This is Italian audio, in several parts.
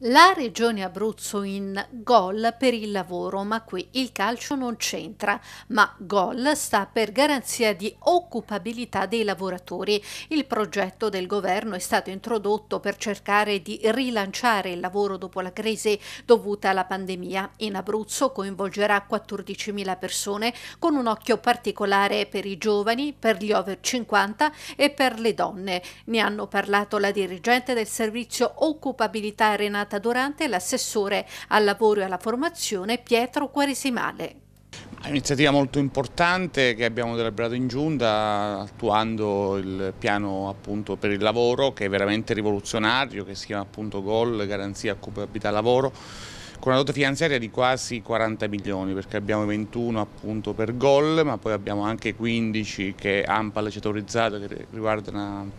La Regione Abruzzo in gol per il lavoro, ma qui il calcio non c'entra, ma gol sta per garanzia di occupabilità dei lavoratori. Il progetto del governo è stato introdotto per cercare di rilanciare il lavoro dopo la crisi dovuta alla pandemia. In Abruzzo coinvolgerà 14.000 persone con un occhio particolare per i giovani, per gli over 50 e per le donne. Ne hanno parlato la dirigente del servizio occupabilità Renata nominata Dorante l'assessore al lavoro e alla formazione Pietro Quaresimale. un'iniziativa molto importante che abbiamo deliberato in giunta attuando il piano appunto per il lavoro che è veramente rivoluzionario, che si chiama appunto GOL, Garanzia Occupabilità Lavoro con una dote finanziaria di quasi 40 milioni perché abbiamo 21 appunto per gol ma poi abbiamo anche 15 che Ampal ci ha autorizzato che riguardano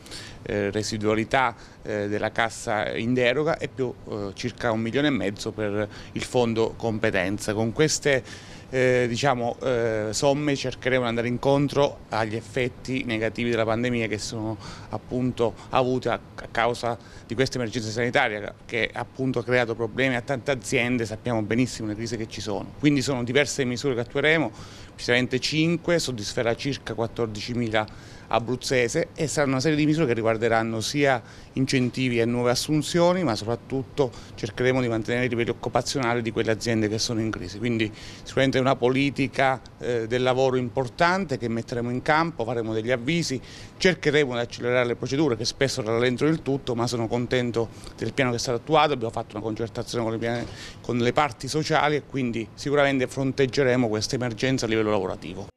eh, residualità eh, della cassa in deroga e più eh, circa un milione e mezzo per il fondo competenza. Con queste eh, diciamo, eh, somme cercheremo di andare incontro agli effetti negativi della pandemia che sono appunto avute a, causa di questa emergenza sanitaria che appunto ha creato problemi a tante aziende, sappiamo benissimo le crisi che ci sono. Quindi sono diverse misure che attueremo, precisamente 5, soddisferà circa 14.000 abruzzese e saranno una serie di misure che riguarderanno sia incentivi a nuove assunzioni ma soprattutto cercheremo di mantenere i livelli occupazionali di quelle aziende che sono in crisi. Quindi sicuramente è una politica eh, del lavoro importante che metteremo in campo, faremo degli avvisi, cercheremo di accelerare le procedure che spesso rallentano il tutto ma sono contento del piano che è stato attuato, abbiamo fatto una concertazione con le, piane, con le parti sociali e quindi sicuramente fronteggeremo questa emergenza a livello lavorativo.